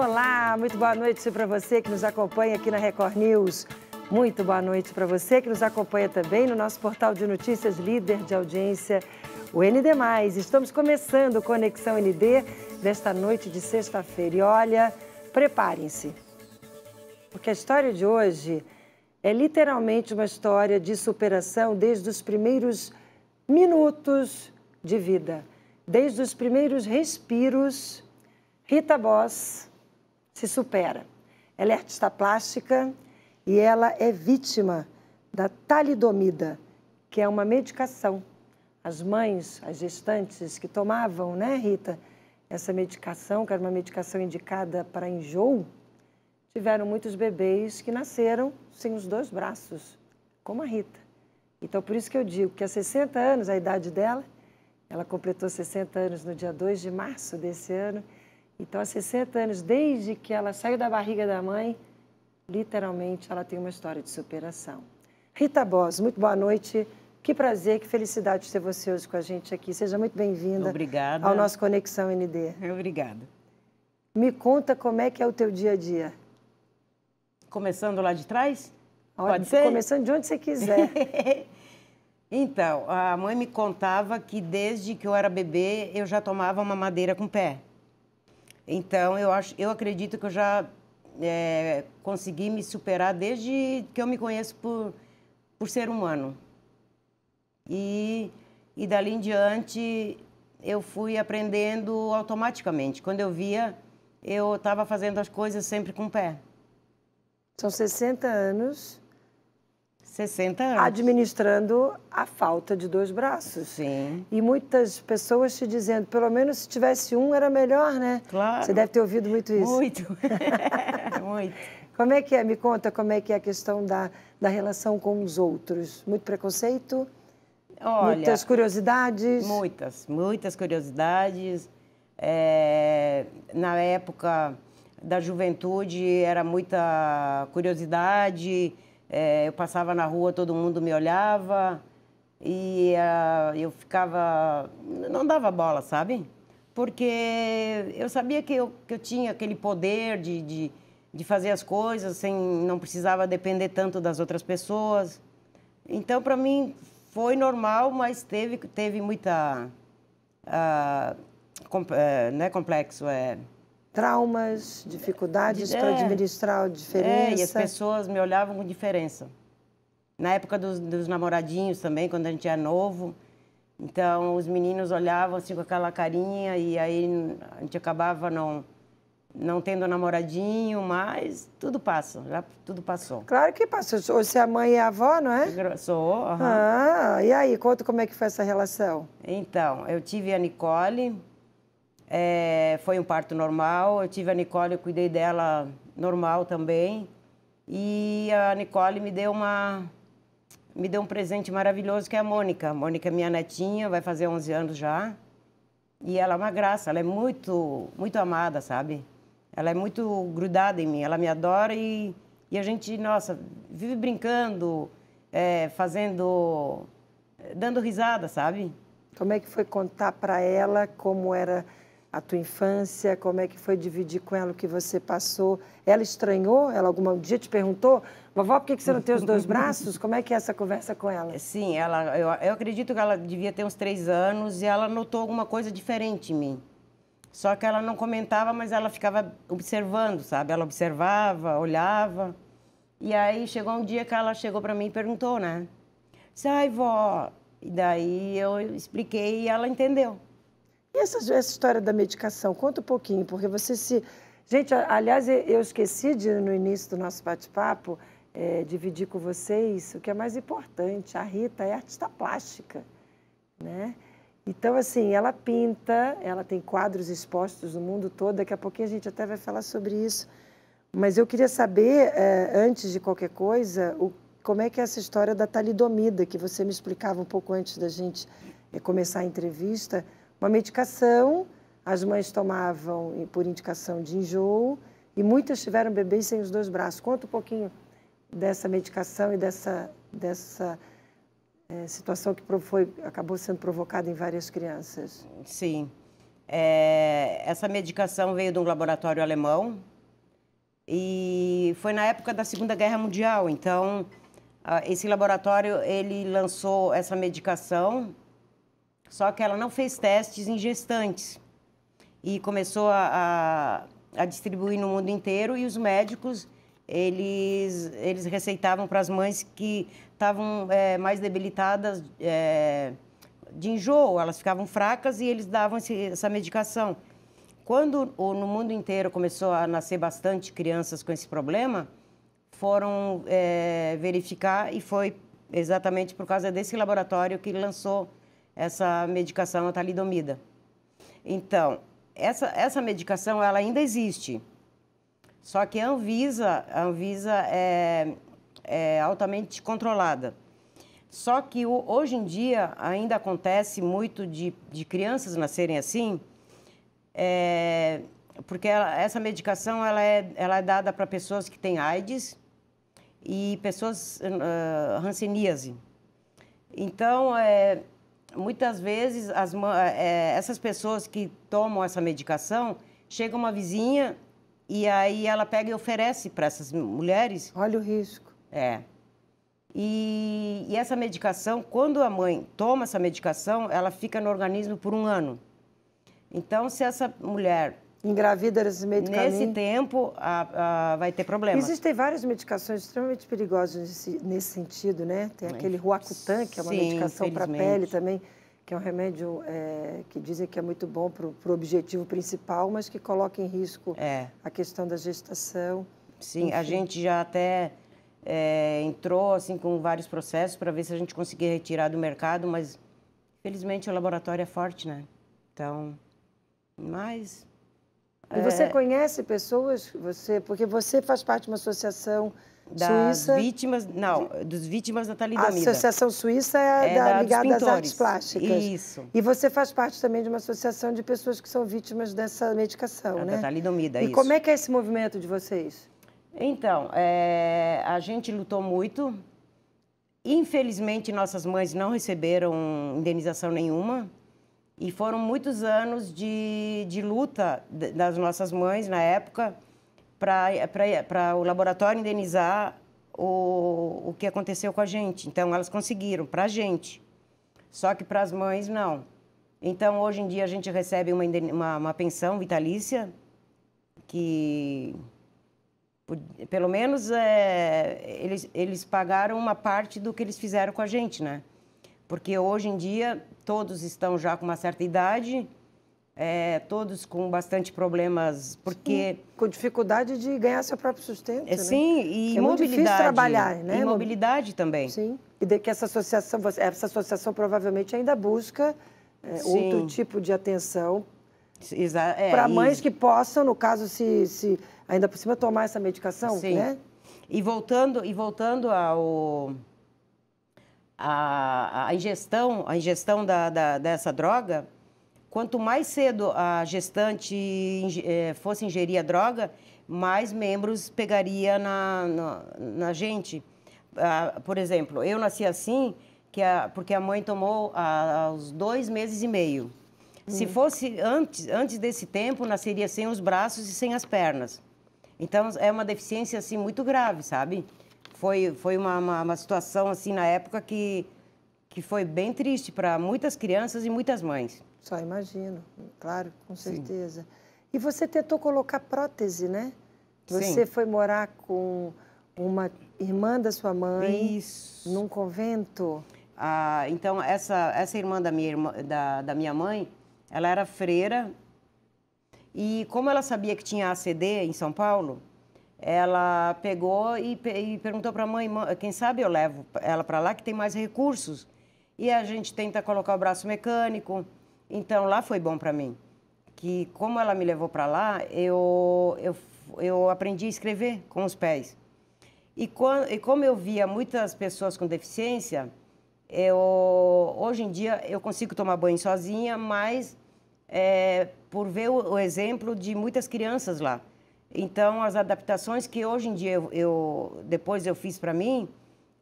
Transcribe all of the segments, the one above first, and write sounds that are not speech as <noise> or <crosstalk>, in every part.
Olá, muito boa noite para você que nos acompanha aqui na Record News. Muito boa noite para você que nos acompanha também no nosso portal de notícias líder de audiência, o ND+. Estamos começando Conexão ND nesta noite de sexta-feira. E olha, preparem-se, porque a história de hoje é literalmente uma história de superação desde os primeiros minutos de vida, desde os primeiros respiros. Rita Boss se supera. Ela é artista plástica e ela é vítima da talidomida, que é uma medicação. As mães, as gestantes que tomavam, né, Rita, essa medicação, que era uma medicação indicada para enjoo, tiveram muitos bebês que nasceram sem os dois braços, como a Rita. Então, por isso que eu digo que há 60 anos, a idade dela, ela completou 60 anos no dia 2 de março desse ano, então, há 60 anos, desde que ela saiu da barriga da mãe, literalmente ela tem uma história de superação. Rita Bos, muito boa noite. Que prazer, que felicidade ter você hoje com a gente aqui. Seja muito bem-vinda ao nosso Conexão ND. Obrigada. Me conta como é que é o teu dia a dia. Começando lá de trás? Olha, Pode ser? Começando de onde você quiser. <laughs> então, a mãe me contava que desde que eu era bebê eu já tomava uma madeira com pé. Então, eu, acho, eu acredito que eu já é, consegui me superar desde que eu me conheço por, por ser humano. E, e dali em diante, eu fui aprendendo automaticamente. Quando eu via, eu estava fazendo as coisas sempre com o pé. São 60 anos 60 anos. Administrando a falta de dois braços. Sim. E muitas pessoas te dizendo, pelo menos se tivesse um era melhor, né? Claro. Você deve ter ouvido muito isso. Muito. <laughs> muito. Como é que é? Me conta como é que é a questão da, da relação com os outros. Muito preconceito? Olha, muitas curiosidades? Muitas, muitas curiosidades. É, na época da juventude era muita curiosidade, é, eu passava na rua, todo mundo me olhava e uh, eu ficava. não dava bola, sabe? Porque eu sabia que eu, que eu tinha aquele poder de, de, de fazer as coisas sem. não precisava depender tanto das outras pessoas. Então, para mim, foi normal, mas teve, teve muita. Uh, uh, não é complexo, é traumas, dificuldades é, para administrar a diferença. É, e as pessoas me olhavam com diferença. Na época dos, dos namoradinhos também, quando a gente era é novo, então os meninos olhavam assim com aquela carinha e aí a gente acabava não não tendo namoradinho, mas tudo passa, já tudo passou. Claro que passou. Você é mãe e a avó, não é? Sou, uhum. Ah, e aí, conta como é que foi essa relação. Então, eu tive a Nicole, é, foi um parto normal. Eu tive a Nicole, eu cuidei dela normal também. E a Nicole me deu uma me deu um presente maravilhoso que é a Mônica. A Mônica é minha netinha, vai fazer 11 anos já. E ela é uma graça, ela é muito muito amada, sabe? Ela é muito grudada em mim, ela me adora e, e a gente, nossa, vive brincando, é, fazendo dando risada, sabe? Como é que foi contar para ela como era a tua infância, como é que foi dividir com ela o que você passou. Ela estranhou? Ela algum dia te perguntou, vovó, por que, você não tem os dois braços? Como é que é essa conversa com ela? É, sim, ela, eu, eu acredito que ela devia ter uns três anos e ela notou alguma coisa diferente em mim. Só que ela não comentava, mas ela ficava observando, sabe? Ela observava, olhava. E aí chegou um dia que ela chegou para mim e perguntou, né? Sai, vó. E daí eu expliquei e ela entendeu. E essa, essa história da medicação? Conta um pouquinho, porque você se. Gente, aliás, eu esqueci de, no início do nosso bate-papo, é, dividir com vocês o que é mais importante. A Rita é artista plástica, né? Então, assim, ela pinta, ela tem quadros expostos no mundo todo. Daqui a pouquinho a gente até vai falar sobre isso. Mas eu queria saber, é, antes de qualquer coisa, o, como é que é essa história da talidomida, que você me explicava um pouco antes da gente é, começar a entrevista uma medicação, as mães tomavam por indicação de enjoo e muitas tiveram bebês sem os dois braços. Conta um pouquinho dessa medicação e dessa, dessa é, situação que foi, acabou sendo provocada em várias crianças. Sim. É, essa medicação veio de um laboratório alemão e foi na época da Segunda Guerra Mundial. Então, ah, esse laboratório ele lançou essa medicação só que ela não fez testes em gestantes e começou a, a, a distribuir no mundo inteiro e os médicos eles eles receitavam para as mães que estavam é, mais debilitadas é, de enjoo, elas ficavam fracas e eles davam esse, essa medicação. Quando o, no mundo inteiro começou a nascer bastante crianças com esse problema, foram é, verificar e foi exatamente por causa desse laboratório que lançou essa medicação, a talidomida. Então, essa, essa medicação ela ainda existe. Só que a Anvisa, a Anvisa é, é altamente controlada. Só que hoje em dia ainda acontece muito de, de crianças nascerem assim, é, porque ela, essa medicação ela é, ela é dada para pessoas que têm AIDS e pessoas uh, ranceníase. Então, é, muitas vezes as, é, essas pessoas que tomam essa medicação chega uma vizinha e aí ela pega e oferece para essas mulheres. Olha o risco. É. E, e, essa medicação, quando a mãe toma essa medicação, ela fica no organismo por um ano. Então, se essa mulher Engravida no meio do Nesse caminho. tempo, a, a, vai ter problema. Existem várias medicações extremamente perigosas nesse, nesse sentido, né? Tem aquele é. Ruacutan, que é uma Sim, medicação para a pele também, que é um remédio é, que dizem que é muito bom para o objetivo principal, mas que coloca em risco é. a questão da gestação. Sim, enfim. a gente já até é, entrou assim com vários processos para ver se a gente conseguia retirar do mercado, mas felizmente o laboratório é forte, né? Então, mas e você é... conhece pessoas, você, porque você faz parte de uma associação das Suíça... vítimas, não, dos vítimas da talidomida. A Associação Suíça é, é da, da ligada às artes plásticas. Isso. E você faz parte também de uma associação de pessoas que são vítimas dessa medicação, é né? Da talidomida, e isso. E como é que é esse movimento de vocês? Então, é, a gente lutou muito. Infelizmente, nossas mães não receberam indenização nenhuma. E foram muitos anos de, de luta das nossas mães na época para o laboratório indenizar o, o que aconteceu com a gente. Então, elas conseguiram para a gente, só que para as mães não. Então, hoje em dia, a gente recebe uma, uma, uma pensão vitalícia que, pelo menos, é, eles, eles pagaram uma parte do que eles fizeram com a gente, né? Porque hoje em dia todos estão já com uma certa idade, é, todos com bastante problemas, porque... Sim, com dificuldade de ganhar seu próprio sustento, é, né? Sim, e é mobilidade. É difícil trabalhar, né? E mobilidade também. Sim, e de que essa associação, essa associação provavelmente ainda busca é, outro tipo de atenção é, para mães que possam, no caso, se, se ainda por cima tomar essa medicação, Sim. né? E voltando, e voltando ao a, a ingestão, a ingestão da, da, dessa droga, quanto mais cedo a gestante eh, fosse ingerir a droga, mais membros pegaria na, na, na gente. Ah, por exemplo, eu nasci assim que a, porque a mãe tomou aos dois meses e meio. Hum. Se fosse antes, antes desse tempo, nasceria sem os braços e sem as pernas. Então, é uma deficiência assim muito grave, sabe? foi, foi uma, uma, uma situação, assim, na época que, que foi bem triste para muitas crianças e muitas mães. Só imagino, claro, com certeza. Sim. E você tentou colocar prótese, né? Você Sim. foi morar com uma irmã da sua mãe Isso. num convento. Ah, então essa essa irmã da minha irmã, da, da minha mãe, ela era freira e como ela sabia que tinha ACD em São Paulo, ela pegou e, e perguntou para a mãe, quem sabe eu levo ela para lá que tem mais recursos. E a gente tenta colocar o braço mecânico. Então lá foi bom para mim, que como ela me levou para lá, eu, eu, eu aprendi a escrever com os pés. E, quando, e como eu via muitas pessoas com deficiência, eu, hoje em dia eu consigo tomar banho sozinha, mas é, por ver o, o exemplo de muitas crianças lá então, as adaptações que hoje em dia eu, eu depois eu fiz para mim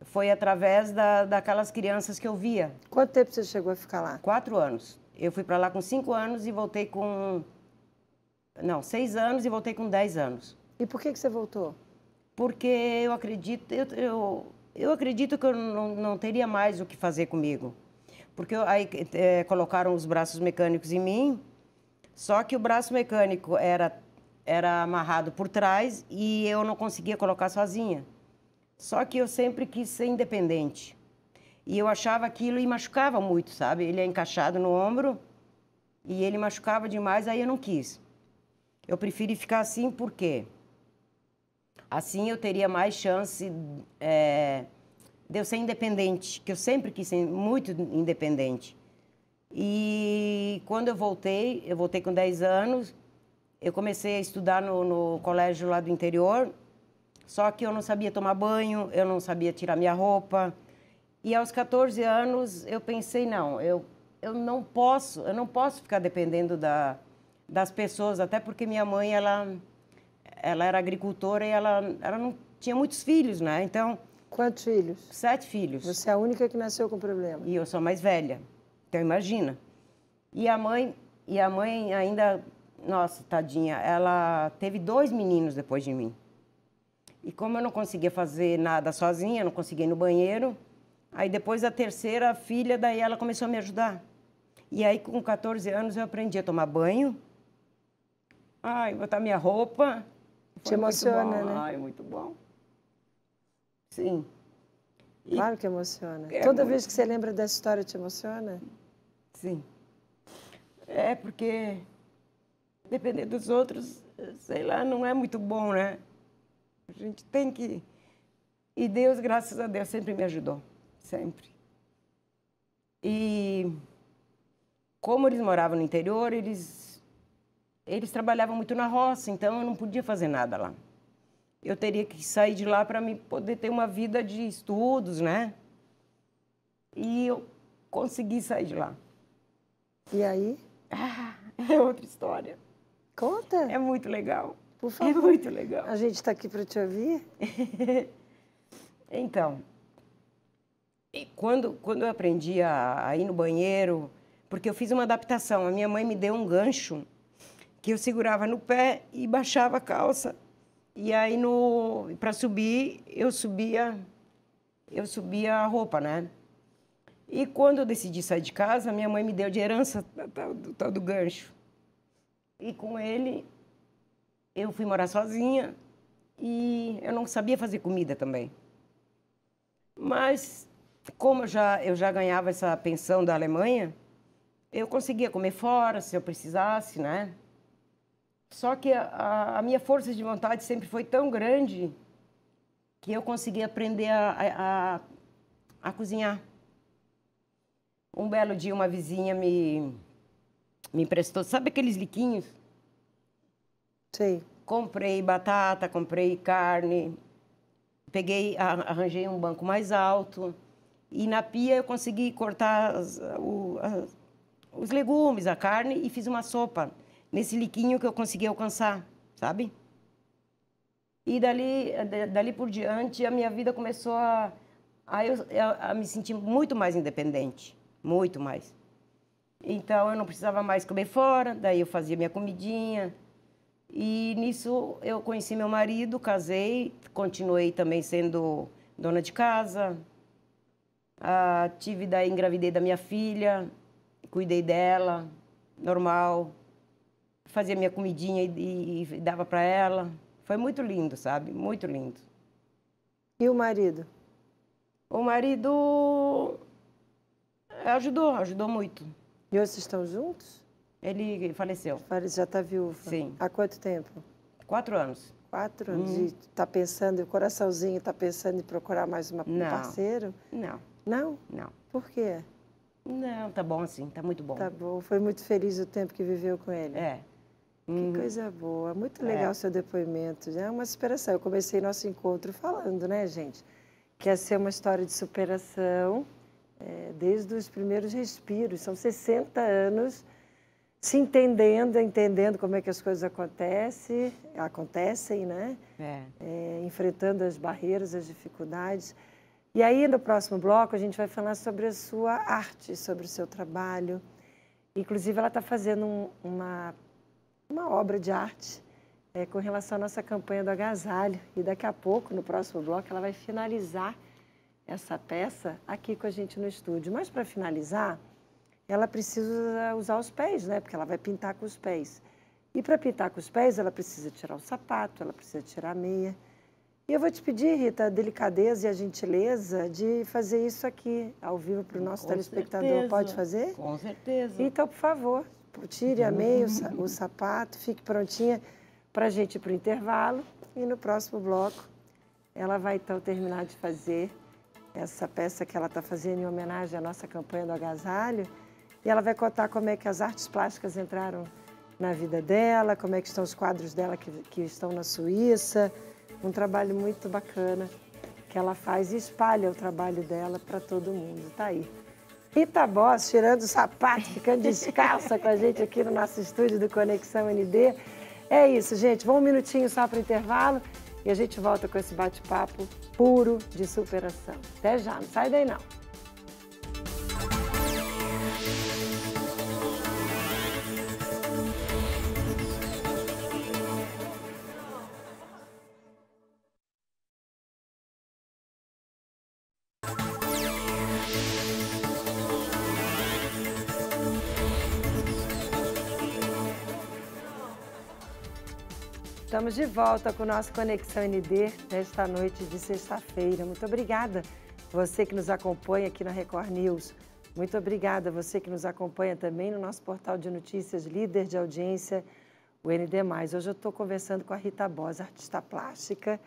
foi através da, daquelas crianças que eu via. Quanto tempo você chegou a ficar lá? Quatro anos. Eu fui para lá com cinco anos e voltei com não seis anos e voltei com dez anos. E por que que você voltou? Porque eu acredito eu, eu, eu acredito que eu não, não teria mais o que fazer comigo, porque eu, aí é, colocaram os braços mecânicos em mim. Só que o braço mecânico era era amarrado por trás e eu não conseguia colocar sozinha. Só que eu sempre quis ser independente. E eu achava aquilo e machucava muito, sabe? Ele é encaixado no ombro e ele machucava demais, aí eu não quis. Eu preferi ficar assim porque assim eu teria mais chance é, de eu ser independente, que eu sempre quis ser muito independente. E quando eu voltei, eu voltei com 10 anos, eu comecei a estudar no, no colégio lá do interior, só que eu não sabia tomar banho, eu não sabia tirar minha roupa. E aos 14 anos eu pensei, não, eu, eu não posso, eu não posso ficar dependendo da, das pessoas, até porque minha mãe, ela, ela era agricultora e ela, ela não tinha muitos filhos, né? Então... Quantos filhos? Sete filhos. Você é a única que nasceu com problema. E eu sou mais velha, então imagina. E a mãe, e a mãe ainda nossa, tadinha, ela teve dois meninos depois de mim. E como eu não conseguia fazer nada sozinha, não conseguia ir no banheiro, aí depois a terceira filha, daí ela começou a me ajudar. E aí com 14 anos eu aprendi a tomar banho, ai, botar minha roupa. Te emociona, né? Ai, muito bom. Sim. claro que emociona. É Toda muito... vez que você lembra dessa história, te emociona? Sim. É porque depender dos outros, sei lá, não é muito bom, né? A gente tem que. E Deus, graças a Deus, sempre me ajudou, sempre. E como eles moravam no interior, eles eles trabalhavam muito na roça, então eu não podia fazer nada lá. Eu teria que sair de lá para me poder ter uma vida de estudos, né? E eu consegui sair de lá. E aí? Ah, <laughs> é outra história. Conta. É muito legal. Por é favor. É muito legal. A gente está aqui para te ouvir. <laughs> então, quando, quando eu aprendi a, a ir no banheiro, porque eu fiz uma adaptação, a minha mãe me deu um gancho que eu segurava no pé e baixava a calça. E aí no para subir, eu subia eu subia a roupa, né? E quando eu decidi sair de casa, minha mãe me deu de herança tal do, do gancho. E com ele, eu fui morar sozinha e eu não sabia fazer comida também. Mas, como eu já, eu já ganhava essa pensão da Alemanha, eu conseguia comer fora se eu precisasse, né? Só que a, a minha força de vontade sempre foi tão grande que eu consegui aprender a, a, a cozinhar. Um belo dia, uma vizinha me me emprestou, sabe aqueles liquinhos? Sei. Comprei batata, comprei carne, peguei, arranjei um banco mais alto e na pia eu consegui cortar as, o, as, os legumes, a carne e fiz uma sopa nesse liquinho que eu consegui alcançar, sabe? E dali, dali por diante a minha vida começou a, a, eu, a, a me sentir muito mais independente, muito mais. Então eu não precisava mais comer fora, daí eu fazia minha comidinha. E nisso eu conheci meu marido, casei, continuei também sendo dona de casa. Ah, tive daí engravidei da minha filha, cuidei dela, normal. Fazia minha comidinha e, e, e dava para ela. Foi muito lindo, sabe? Muito lindo. E o marido? O marido eh, ajudou, ajudou muito. E hoje vocês estão juntos? Ele faleceu. Ele já está viúvo. Sim. Há quanto tempo? Quatro anos. Quatro anos. Hum. E está pensando, o coraçãozinho está pensando em procurar mais uma, um parceiro? Não. Não? Não. Por quê? Não, tá bom assim, tá muito bom. Tá bom, foi muito feliz o tempo que viveu com ele. É. Que uhum. coisa boa, muito legal o é. seu depoimento. É uma superação. Eu comecei nosso encontro falando, né, gente? Que ia ser uma história de superação é, desde os primeiros respiros. São 60 anos se entendendo, entendendo como é que as coisas acontecem, acontecem né? É. É, enfrentando as barreiras, as dificuldades. E aí, no próximo bloco, a gente vai falar sobre a sua arte, sobre o seu trabalho. Inclusive, ela está fazendo um, uma, uma obra de arte é, com relação à nossa campanha do agasalho. E daqui a pouco, no próximo bloco, ela vai finalizar essa peça aqui com a gente no estúdio. Mas para finalizar, ela precisa usar os pés, né? Porque ela vai pintar com os pés. E para pintar com os pés, ela precisa tirar o sapato, ela precisa tirar a meia. E eu vou te pedir, Rita, a delicadeza e a gentileza de fazer isso aqui ao vivo para o nosso com telespectador. Certeza. Pode fazer? Com certeza. Então, por favor, tire a meia, o, sapato, fique prontinha para a gente ir para o intervalo. E no próximo bloco, ela vai então terminar de fazer essa peça que ela está fazendo em homenagem à nossa campanha do agasalho. E ela vai contar como é que as artes plásticas entraram na vida dela, como é que estão os quadros dela que, que estão na Suíça. Um trabalho muito bacana que ela faz e espalha o trabalho dela para todo mundo. está aí. Boss tirando o sapato, ficando descalça com a gente aqui no nosso estúdio do Conexão ND. É isso, gente. vou um minutinho só para o intervalo e a gente volta com esse bate-papo puro de superação. Até já, não sai daí não. Estamos de volta com o nosso Conexão ND nesta noite de sexta-feira. Muito obrigada você que nos acompanha aqui na Record News. Muito obrigada você que nos acompanha também no nosso portal de notícias, líder de audiência, o ND+. Hoje eu estou conversando com a Rita Bosa, artista plástica,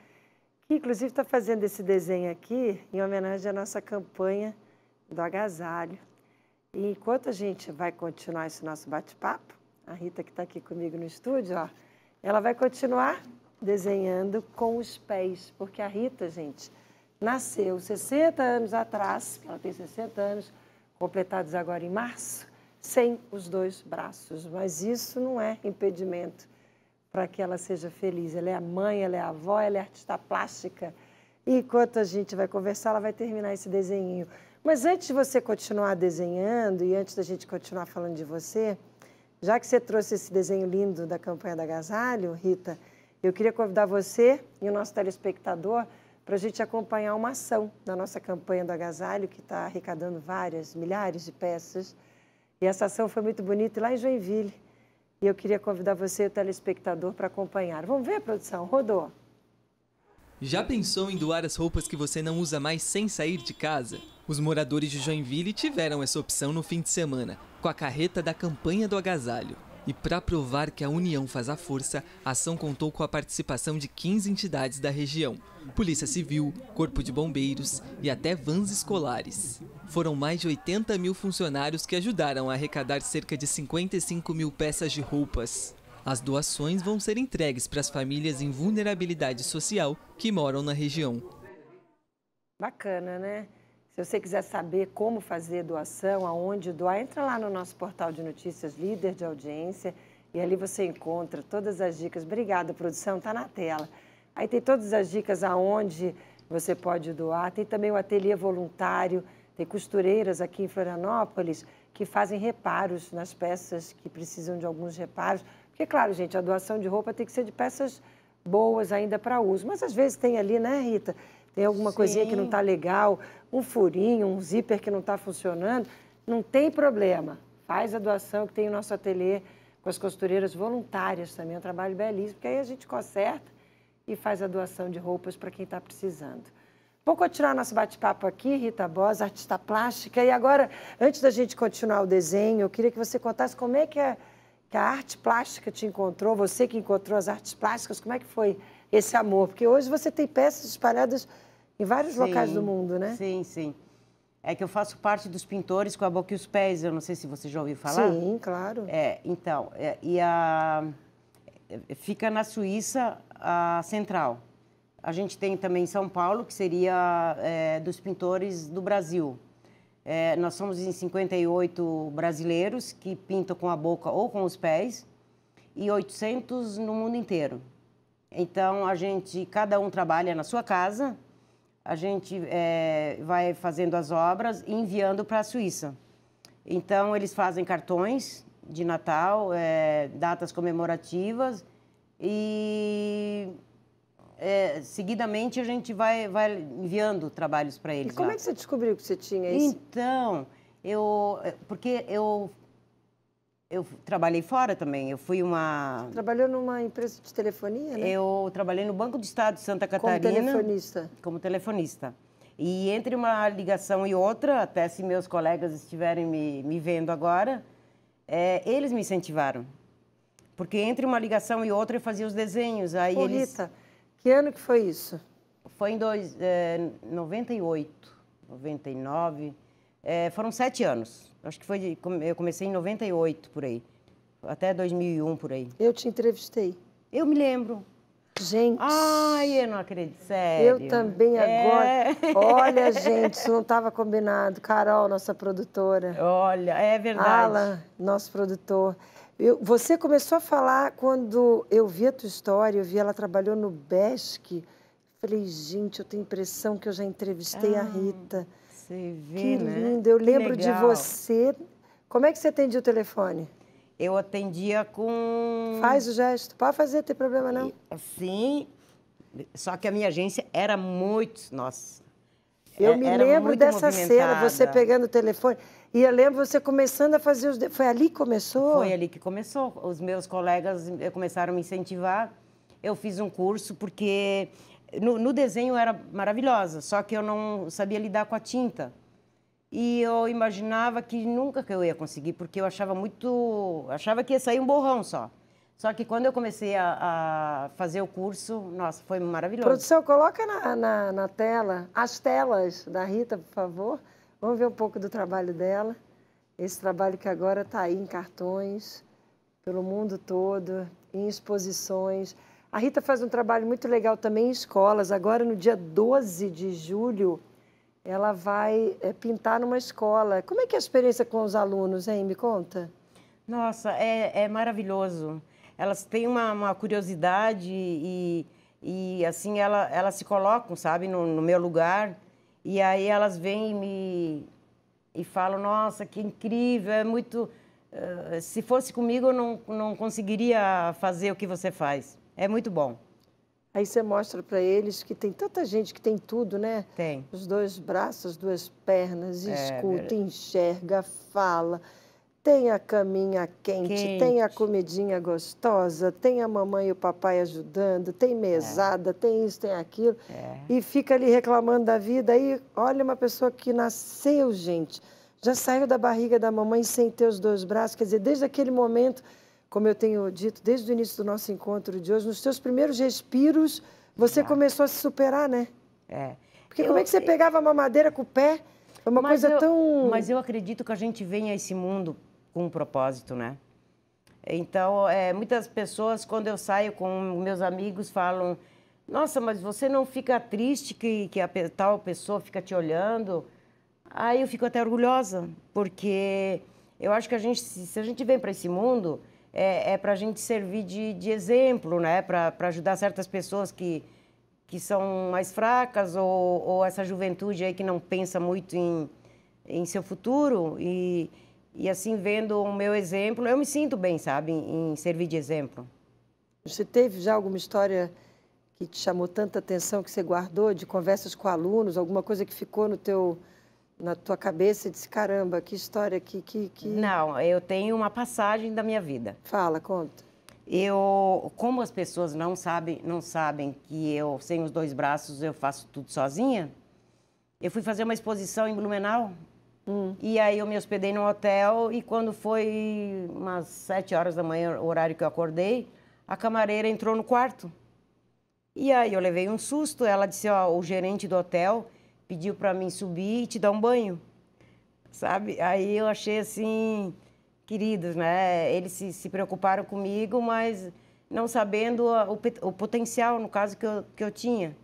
que inclusive está fazendo esse desenho aqui em homenagem à nossa campanha do agasalho. E enquanto a gente vai continuar esse nosso bate-papo, a Rita que está aqui comigo no estúdio, ó, ela vai continuar desenhando com os pés, porque a Rita, gente, nasceu 60 anos atrás, ela tem 60 anos, completados agora em março, sem os dois braços. Mas isso não é impedimento para que ela seja feliz. Ela é a mãe, ela é a avó, ela é artista plástica. E enquanto a gente vai conversar, ela vai terminar esse desenho. Mas antes de você continuar desenhando e antes da gente continuar falando de você, já que você trouxe esse desenho lindo da campanha da Agasalho, Rita, eu queria convidar você e o nosso telespectador para a gente acompanhar uma ação da nossa campanha do Agasalho, que está arrecadando várias, milhares de peças. E essa ação foi muito bonita lá em Joinville. E eu queria convidar você, e o telespectador, para acompanhar. Vamos ver, produção? Rodou. Já pensou em doar as roupas que você não usa mais sem sair de casa? Os moradores de Joinville tiveram essa opção no fim de semana, com a carreta da campanha do agasalho. E para provar que a união faz a força, a ação contou com a participação de 15 entidades da região: Polícia Civil, Corpo de Bombeiros e até vans escolares. Foram mais de 80 mil funcionários que ajudaram a arrecadar cerca de 55 mil peças de roupas. As doações vão ser entregues para as famílias em vulnerabilidade social que moram na região. Bacana, né? Se você quiser saber como fazer doação, aonde doar, entra lá no nosso portal de notícias Líder de Audiência e ali você encontra todas as dicas. Obrigada, produção, está na tela. Aí tem todas as dicas aonde você pode doar. Tem também o ateliê voluntário, tem costureiras aqui em Florianópolis que fazem reparos nas peças que precisam de alguns reparos. Porque, claro, gente, a doação de roupa tem que ser de peças boas ainda para uso. Mas às vezes tem ali, né, Rita? Tem alguma Sim. coisinha que não está legal, um furinho, um zíper que não está funcionando. Não tem problema. Faz a doação que tem o nosso ateliê com as costureiras voluntárias também. É um trabalho belíssimo, porque aí a gente conserta e faz a doação de roupas para quem está precisando. Vou continuar nosso bate-papo aqui, Rita Bosa, artista plástica. E agora, antes da gente continuar o desenho, eu queria que você contasse como é que é que a arte plástica te encontrou, você que encontrou as artes plásticas, como é que foi esse amor? Porque hoje você tem peças espalhadas em vários sim, locais do mundo, né? Sim, sim. É que eu faço parte dos pintores com a boca e os pés, eu não sei se você já ouviu falar. Sim, claro. É, então, é, e a é, fica na Suíça a central. A gente tem também em São Paulo, que seria é, dos pintores do Brasil. É, nós somos em 58 brasileiros que pintam com a boca ou com os pés e 800 no mundo inteiro. Então a gente, cada um trabalha na sua casa, a gente é, vai fazendo as obras e enviando para a Suíça. Então eles fazem cartões de Natal, é, datas comemorativas e é, seguidamente a gente vai, vai enviando trabalhos para eles. E como lá. é que você descobriu que você tinha isso? Então, eu. É, porque eu. Eu trabalhei fora também. Eu fui uma. Você trabalhou numa empresa de telefonia, né? Eu trabalhei no Banco do Estado de Santa Catarina. Como telefonista. Como telefonista. E entre uma ligação e outra, até se meus colegas estiverem me, me vendo agora, é, eles me incentivaram. Porque entre uma ligação e outra eu fazia os desenhos. Aí eles... Rita, que ano que foi isso? Foi em dois, é, 98, 99. É, foram sete anos. Acho que foi. eu comecei em 98 por aí. Até 2001 por aí. Eu te entrevistei. Eu me lembro. Gente. Ai, eu não acredito. Sério. Eu também é... agora. Olha, gente, isso não estava combinado. Carol, nossa produtora. Olha, é verdade. Alan, nosso produtor. Eu, você começou a falar quando eu vi a tua história, eu vi ela trabalhou no BESC. Falei, gente, eu tenho a impressão que eu já entrevistei ah, a Rita. Você vê, que né? lindo. Eu lembro de você. Como é que você atendia o telefone? Eu atendia com. Faz o gesto. Pode fazer, tem problema não. Sim. Só que a minha agência era muito. Nossa, eu é, me lembro dessa cena, você pegando o telefone. E eu lembro você começando a fazer os. Foi ali que começou? Foi ali que começou. Os meus colegas eh, começaram a me incentivar. Eu fiz um curso, porque no, no desenho era maravilhosa, só que eu não sabia lidar com a tinta. E eu imaginava que nunca que eu ia conseguir, porque eu achava muito. Achava que ia sair um borrão só. Só que quando eu comecei a, a, fazer o curso, nossa, foi maravilhoso. Produção, coloca na, na, na, tela as telas da Rita, por favor. Vamos ver um pouco do trabalho dela. Esse trabalho que agora está aí em cartões, pelo mundo todo, em exposições. A Rita faz um trabalho muito legal também em escolas. Agora, no dia 12 de julho, ela vai eh, pintar numa escola. Como é que é a experiência com os alunos, hein? Me conta. Nossa, é, é maravilhoso elas têm uma, uma curiosidade e, e assim, ela, elas se colocam, sabe, no, no meu lugar. E aí elas vêm e me e falam, nossa, que incrível, é muito... Uh, se fosse comigo, eu não, não conseguiria fazer o que você faz. É muito bom. Aí você mostra para eles que tem tanta gente que tem tudo, né? Tem. Os dois braços, duas pernas, é, escuta, enxerga, fala tem a caminha quente, quente, tem a comidinha gostosa, tem a mamãe e o papai ajudando, tem é. mesada, é. tem isso, tem aquilo, é. e fica ali reclamando da vida. Aí, olha uma pessoa que nasceu, gente, já saiu da barriga da mamãe sem ter os dois braços, quer dizer, desde aquele momento, como eu tenho dito desde o início do nosso encontro de hoje, nos seus primeiros respiros, você é. começou a se superar, né? É. Porque eu, como é que você pegava a mamadeira com o pé? É uma mas coisa eu, tão. Mas eu acredito que a gente vem a esse mundo com um propósito, né? Então, é, muitas pessoas, quando eu saio com meus amigos, falam: Nossa, mas você não fica triste que, que a tal pessoa fica te olhando? Aí eu fico até orgulhosa, porque eu acho que a gente, se a gente vem para esse mundo, é, é para a gente servir de, de exemplo, né? Para ajudar certas pessoas que, que são mais fracas ou, ou essa juventude aí que não pensa muito em, em seu futuro. E, e assim, vendo o meu exemplo, eu me sinto bem, sabe, em, servir de exemplo. Você teve já alguma história que te chamou tanta atenção que você guardou de conversas com alunos, alguma coisa que ficou no teu na tua cabeça e disse caramba, que história que que, que... Não, eu tenho uma passagem da minha vida. Fala, conta. Eu, como as pessoas não sabem, não sabem que eu sem os dois braços eu faço tudo sozinha, eu fui fazer uma exposição em Blumenau Hum. E aí eu me hospedei num hotel e quando foi umas sete horas da manhã, o horário que eu acordei, a camareira entrou no quarto. E aí eu levei um susto, ela disse, ó, o gerente do hotel pediu para mim subir e te dar um banho. Sabe? Aí eu achei assim, queridos, né? Eles se, se preocuparam comigo, mas não sabendo o, o potencial, no caso, que eu, que eu tinha.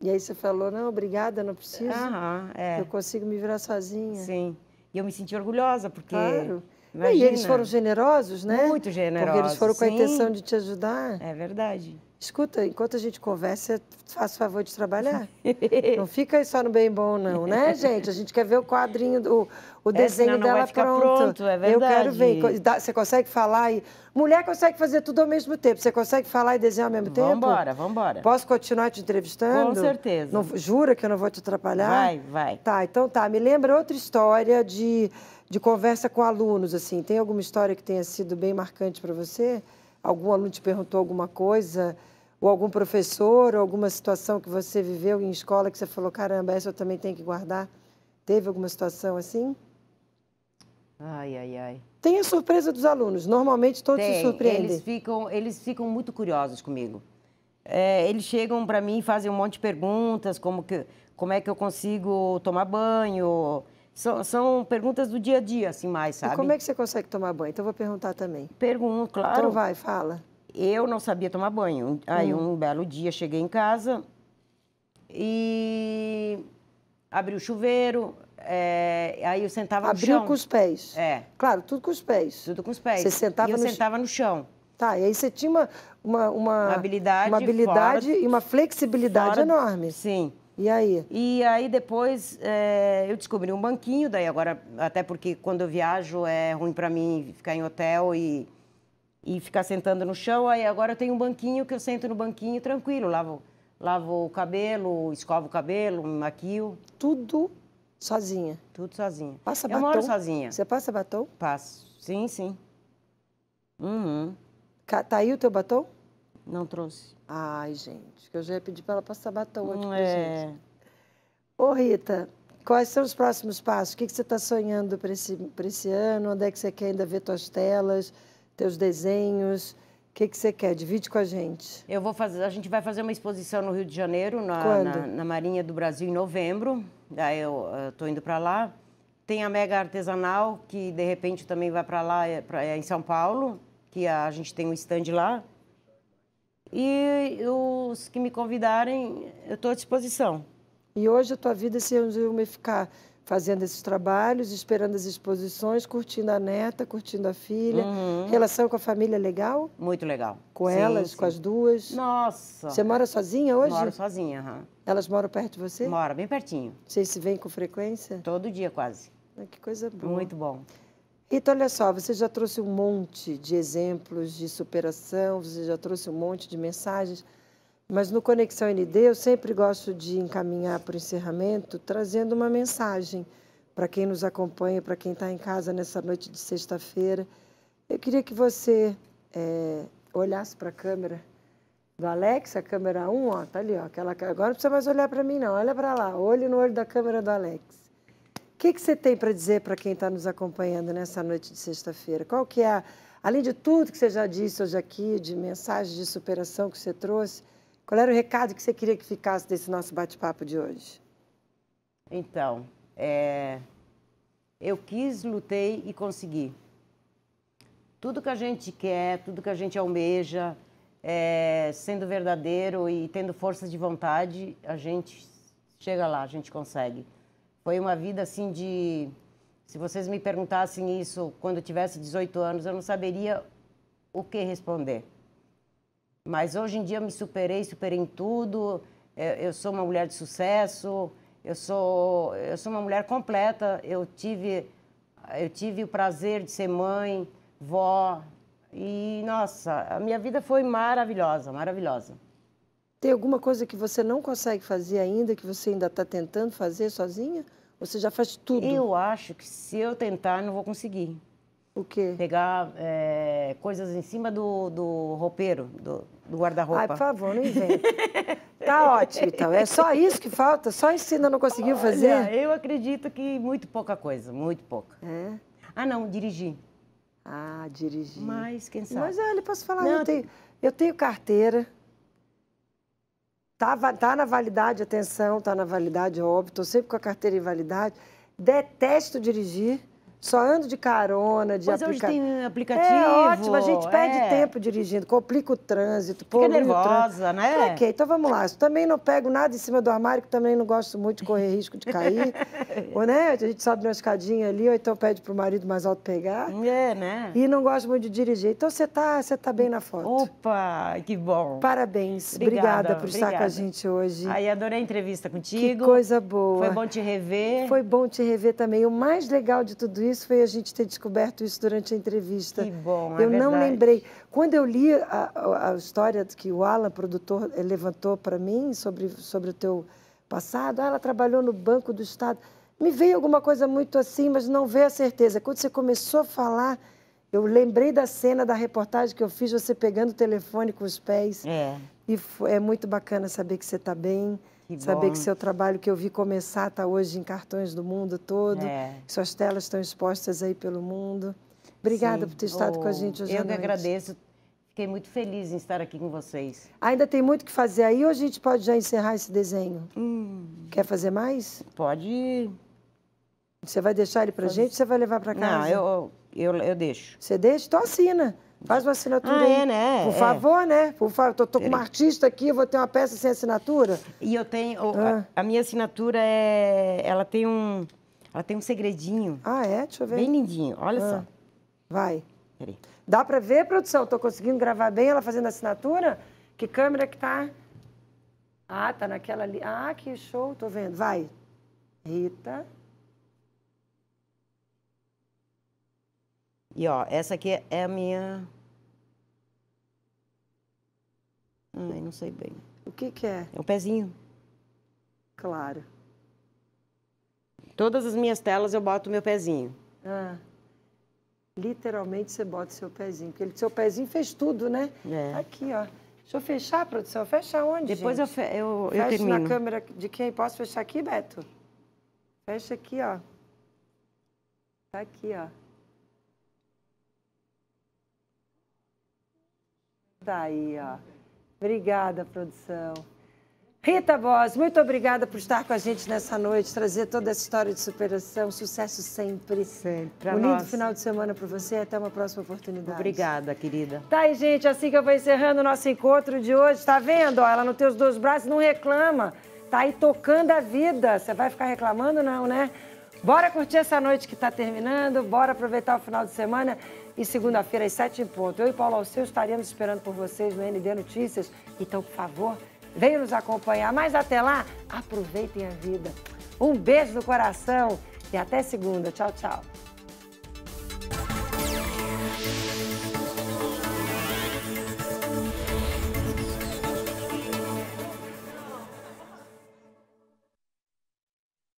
E aí você falou, não, obrigada, não preciso. é. Eu consigo me virar sozinha. Sim. E eu me senti orgulhosa, porque... Claro. Imagina. E eles foram generosos, né? Muito generosos, Porque eles foram com a sim. intenção de te ajudar. É verdade. Escuta, enquanto a gente conversa, faço o favor de trabalhar. <laughs> não fica aí só no bem bom, não, né, gente? A gente quer ver o quadrinho, o, é o desenho dela pronto. pronto. É verdade. Eu quero ver. Você consegue falar e. Mulher consegue fazer tudo ao mesmo tempo. Você consegue falar e desenhar ao mesmo vambora, tempo? Vambora, vambora. Posso continuar te entrevistando? Com certeza. Não, jura que eu não vou te atrapalhar? Vai, vai. Tá, então tá. Me lembra outra história de, de conversa com alunos, assim. Tem alguma história que tenha sido bem marcante para você? Algum aluno te perguntou alguma coisa? ou algum professor, ou alguma situação que você viveu em escola que você falou, caramba, essa eu também tenho que guardar? Teve alguma situação assim? Ai, ai, ai. Tem a surpresa dos alunos. Normalmente todos Tem. se surpreendem. Eles ficam, eles ficam muito curiosos comigo. É, eles chegam para mim e fazem um monte de perguntas, como, que, como é que eu consigo tomar banho. São, são perguntas do dia a dia, assim, mais, sabe? E como é que você consegue tomar banho? Então, eu vou perguntar também. Pergunto, claro. Então, vai, fala. Eu não sabia tomar banho. Aí, hum. um belo dia, cheguei em casa e abri o chuveiro. É... aí eu sentava Abriu no chão. Abriu com os pés? É. Claro, tudo com os pés. Tudo com os pés. Você sentava e eu no... sentava no chão. Tá, e aí você tinha uma, uma, uma, uma habilidade, uma habilidade fora, e uma flexibilidade fora, enorme. Sim. E aí? E aí depois é, eu descobri um banquinho, daí agora, até porque quando eu viajo é ruim para mim ficar em hotel e e ficar sentando no chão. Aí agora eu tenho um banquinho que eu sento no banquinho tranquilo, lavo, lavo o cabelo, escovo o cabelo, me maquio. Tudo sozinha? Tudo sozinha. Passa eu batom? Eu moro sozinha. Você passa batom? Passo, sim, sim. Uhum. Tá aí o teu batom? Não trouxe. Ai, gente, que eu já ia pedir para ela passar batom aqui pra é... gente. Ô, Rita, quais são os próximos passos? O que, que você está sonhando para esse, pra esse ano? Onde é que você quer ainda ver tuas telas? teus desenhos. O que, que você quer? Divide com a gente. Eu vou fazer. A gente vai fazer uma exposição no Rio de Janeiro, na, na, na Marinha do Brasil, em novembro. aí eu estou indo para lá. Tem a Mega Artesanal, que de repente também vai para lá, é, pra, é, em São Paulo, que a, a, gente tem um stand lá. E os que me convidarem, eu estou à disposição. E hoje a tua vida é se resume é me ficar fazendo esses trabalhos, esperando as exposições, curtindo a neta, curtindo a filha. Uhum. Relação com a família é legal? Muito legal. Com sim, elas, sim. com as duas? Nossa! Você mora sozinha hoje? Moro sozinha, aham. Elas moram perto de você? Mora, bem pertinho. Vocês se veem com frequência? Todo dia, quase. Ah, que coisa boa. Muito bom. Rita, olha só, você já trouxe um monte de exemplos de superação, você já trouxe um monte de mensagens. Mas no Conexão ND eu sempre gosto de encaminhar para o encerramento trazendo uma mensagem para quem nos acompanha, para quem está em casa nessa noite de sexta-feira. Eu queria que você é, olhasse para a câmera do Alex, a câmera 1, ó, tá ali, ó, aquela, agora não precisa mais olhar para mim não, olha para lá, olho no olho da câmera do Alex. O que, que você tem para dizer para quem está nos acompanhando nessa noite de sexta-feira? Qual que é, além de tudo que você já disse hoje aqui, de mensagem de superação que você trouxe, qual era o recado que você queria que ficasse desse nosso bate-papo de hoje? Então, é... eu quis, lutei e consegui. Tudo que a gente quer, tudo que a gente almeja, é... sendo verdadeiro e tendo força de vontade, a gente chega lá, a gente consegue. Foi uma vida assim de. Se vocês me perguntassem isso quando eu tivesse 18 anos, eu não saberia o que responder. Mas hoje em dia eu me superei, superei em tudo. Eu sou uma mulher de sucesso. Eu sou, eu sou uma mulher completa. Eu tive, eu tive o prazer de ser mãe, vó. E, nossa, a minha vida foi maravilhosa, maravilhosa. Tem alguma coisa que você não consegue fazer ainda, que você ainda está tentando fazer sozinha? Ou você já faz tudo? Eu acho que se eu tentar, não vou conseguir. O quê? Pegar é, coisas em cima do, do roupeiro, do, do guarda-roupa. Ai, por favor, não inventa. tá ótimo, então. É só isso que falta? Só isso ainda não conseguiu fazer? eu acredito que muito pouca coisa, muito pouca. É? Ah, não, dirigir. Ah, dirigir. Mas, quem sabe? Mas, olha, posso falar, não, eu, tenho, eu tenho carteira. Tá, tá na validade, atenção, tá na validade, óbvio. Tô sempre com a carteira em validade. Detesto dirigir. Só ando de carona, de aplicativo. Mas é, aplica... hoje tem aplicativo. É ótimo, a gente perde é. tempo dirigindo, complica o trânsito. Fica nervosa, trânsito. né? Ok, Então vamos lá. Eu também não pego nada em cima do armário, que também não gosto muito de correr risco de cair. <laughs> Ou, né? A gente sobe na escadinha ali, ou então pede para o marido mais alto pegar. É, né? E não gosta muito de dirigir. Então você tá, você tá bem na foto. Opa, que bom. Parabéns. Obrigada, obrigada por estar com a gente hoje. Aí adorei a entrevista contigo. Que coisa boa. Foi bom te rever. Foi bom te rever também. O mais legal de tudo isso foi a gente ter descoberto isso durante a entrevista. Que bom, é Eu verdade. não lembrei. Quando eu li a, a história que o Alan, produtor, levantou para mim sobre, sobre o teu passado, ah, ela trabalhou no Banco do Estado me veio alguma coisa muito assim, mas não veio a certeza. Quando você começou a falar, eu lembrei da cena da reportagem que eu fiz, você pegando o telefone com os pés. É. E é muito bacana saber que você está bem, que saber bom. que seu trabalho que eu vi começar está hoje em cartões do mundo todo, é. suas telas estão expostas aí pelo mundo. Obrigada Sim. por ter estado oh, com a gente hoje. Oh, eu à noite. que agradeço. Fiquei muito feliz em estar aqui com vocês. Ainda tem muito que fazer aí ou a gente pode já encerrar esse desenho? Hum. Quer fazer mais? Pode. Você vai deixar ele pra gente ou você vai levar pra casa? Não, eu, eu, eu deixo. Você deixa? Então assina. Faz uma assinatura ah, aí. É, né? Por é. favor, né? Por favor, tô, tô com uma artista aqui, vou ter uma peça sem assinatura. E eu tenho. Ah. A, a, minha assinatura é. Ela tem um. Ela tem um segredinho. Ah, é? Deixa eu ver. Bem lindinho. Olha ah. só. Vai. Peraí. Dá pra ver, produção? Tô conseguindo gravar bem ela fazendo assinatura? Que câmera que tá? Ah, tá naquela ali. Ah, que show, tô vendo. Vai. Rita. E ó, essa aqui é a minha. Ai, não sei bem. O que, que é? É o pezinho. Claro. Todas as minhas telas eu boto o meu pezinho. Ah. Literalmente você bota o seu pezinho, porque o seu pezinho fez tudo, né? É. Aqui, ó. Deixa eu fechar, produção. Fecha onde? Depois gente? eu, fe eu, termino. na câmera de quem? Posso fechar aqui, Beto? Fecha aqui, ó. Tá aqui, ó. Tá aí, ó. Obrigada, produção. Rita Voz, muito obrigada por estar com a gente nessa noite, trazer toda essa história de superação, sucesso sempre. Sempre. Pra um lindo final de semana para você até uma próxima oportunidade. Obrigada, querida. Tá aí, gente, assim que eu vou encerrando o nosso encontro de hoje. Tá vendo? Ó, ela não tem os dois braços, não reclama. Tá aí tocando a vida. Você vai ficar reclamando, não, né? Bora curtir essa noite que está terminando, bora aproveitar o final de semana e segunda-feira às 7 em ponto. Eu e Paulo Alceu estaremos esperando por vocês no ND Notícias. Então, por favor, venham nos acompanhar. Mas até lá, aproveitem a vida. Um beijo no coração e até segunda. Tchau, tchau.